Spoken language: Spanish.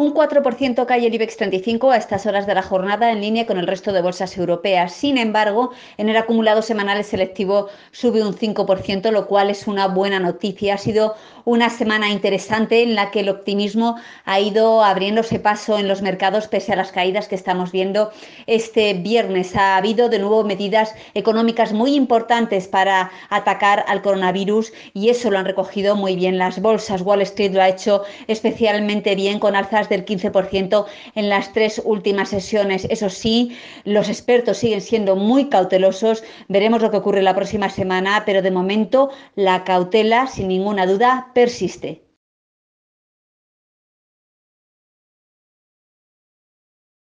Un 4% cae el IBEX 35 a estas horas de la jornada en línea con el resto de bolsas europeas. Sin embargo, en el acumulado semanal el selectivo sube un 5%, lo cual es una buena noticia. Ha sido una semana interesante en la que el optimismo ha ido abriéndose paso en los mercados pese a las caídas que estamos viendo este viernes. Ha habido de nuevo medidas económicas muy importantes para atacar al coronavirus y eso lo han recogido muy bien las bolsas. Wall Street lo ha hecho especialmente bien con alzas del 15% en las tres últimas sesiones. Eso sí, los expertos siguen siendo muy cautelosos. Veremos lo que ocurre la próxima semana, pero de momento la cautela, sin ninguna duda, persiste.